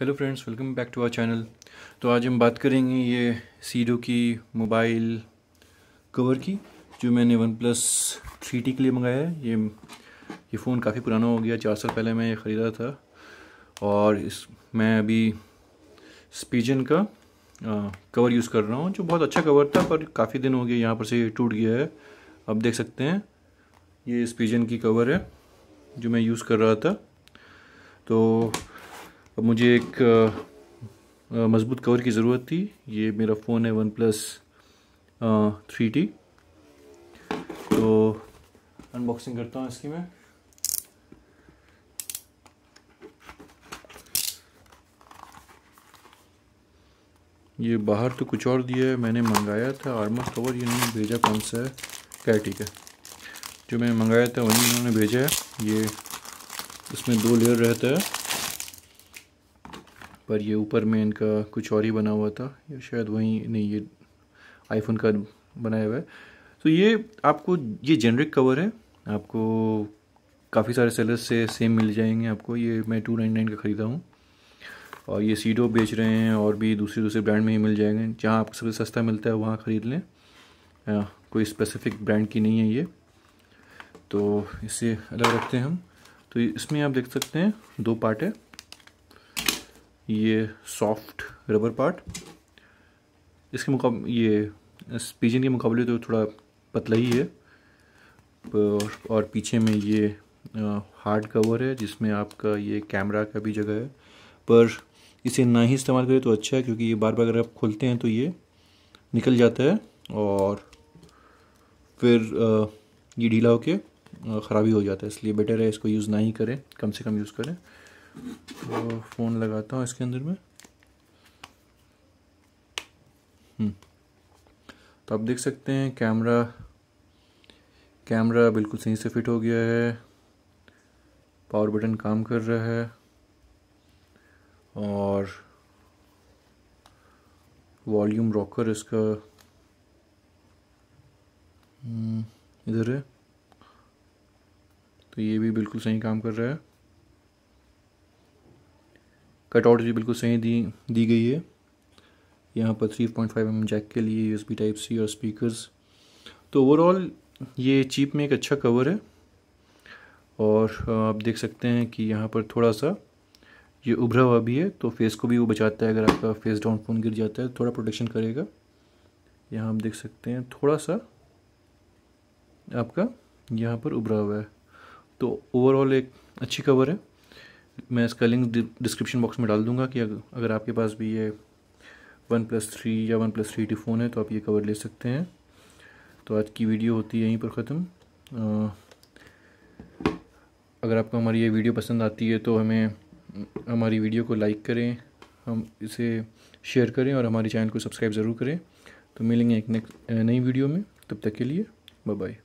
Hello friends welcome back to our channel तो आज हम बात करेंगे ये सीडो की मोबाइल कवर की जो मैंने वन प्लस थ्री टी के लिए मंगाया है ये ये फ़ोन काफ़ी पुराना हो गया चार साल पहले मैं ये ख़रीदा था और इस मैं अभी स्पीजन का आ, कवर यूज़ कर रहा हूँ जो बहुत अच्छा कवर था पर काफ़ी दिन हो गया यहाँ पर से टूट गया है अब देख सकते हैं ये स्पीजन की कवर है जो मैं यूज़ कर रहा था तो अब मुझे एक मज़बूत कवर की ज़रूरत थी ये मेरा फ़ोन है वन प्लस थ्री टी तो अनबॉक्सिंग करता हूँ इसकी मैं ये बाहर तो कुछ और दिया है मैंने मंगाया था आर्मर कवर ये इन्होंने भेजा कौन सा है क्या ठीक है जो मैंने मंगाया था वहीं इन्होंने भेजा है ये इसमें दो लेयर रहता है पर ये ऊपर में इनका कुछ और ही बना हुआ था या शायद वहीं नहीं ये आईफोन का बनाया हुआ है तो ये आपको ये जेनरिक कवर है आपको काफ़ी सारे सेलर्स से सेम मिल जाएंगे आपको ये मैं टू नाइन नाइन का ख़रीदा हूँ और ये सीडो बेच रहे हैं और भी दूसरे दूसरे ब्रांड में ही मिल जाएंगे जहाँ आपको सबसे सस्ता मिलता है वहाँ ख़रीद लें आ, कोई स्पेसिफिक ब्रांड की नहीं है ये तो इसे अलग रखते हैं हम तो इसमें आप देख सकते हैं दो पार्ट है ये सॉफ्ट रबर पार्ट इसके मुकाब ये स्पीजन के मुकाबले तो थोड़ा पतला ही है और, और पीछे में ये हार्ड कवर है जिसमें आपका ये कैमरा का भी जगह है पर इसे ना ही इस्तेमाल करें तो अच्छा है क्योंकि ये बार बार अगर आप खोलते हैं तो ये निकल जाता है और फिर ये ढीला होके ख़राबी हो जाता है इसलिए बेटर है इसको यूज़ ना ही करें कम से कम यूज़ करें तो फ़ोन लगाता हूँ इसके अंदर में हम्म। तो आप देख सकते हैं कैमरा कैमरा बिल्कुल सही से फिट हो गया है पावर बटन काम कर रहा है और वॉल्यूम रॉकर इसका हम्म, इधर है तो ये भी बिल्कुल सही काम कर रहा है कटआउट भी बिल्कुल सही दी दी गई है यहाँ पर three point five M jack के लिए यू टाइप सी और स्पीकर्स तो ओवरऑल ये चीप में एक अच्छा कवर है और आप देख सकते हैं कि यहाँ पर थोड़ा सा ये उभरा हुआ भी है तो फेस को भी वो बचाता है अगर आपका फेस डाउन फ़ोन गिर जाता है थोड़ा प्रोटेक्शन करेगा यहाँ आप देख सकते हैं थोड़ा सा आपका यहाँ पर उभरा हुआ है तो ओवरऑल एक अच्छी कवर है मैं इसका लिंक डिस्क्रिप्शन बॉक्स में डाल दूंगा कि अगर आपके पास भी ये वन प्लस थ्री या OnePlus three T phone है तो आप ये कवर ले सकते हैं तो आज की वीडियो होती है यहीं पर ख़त्म अगर आपको हमारी ये वीडियो पसंद आती है तो हमें हमारी वीडियो को लाइक करें हम इसे शेयर करें और हमारे चैनल को सब्सक्राइब ज़रूर करें तो मिलेंगे एक नेक्स्ट नई वीडियो में तब तक के लिए बाय बाय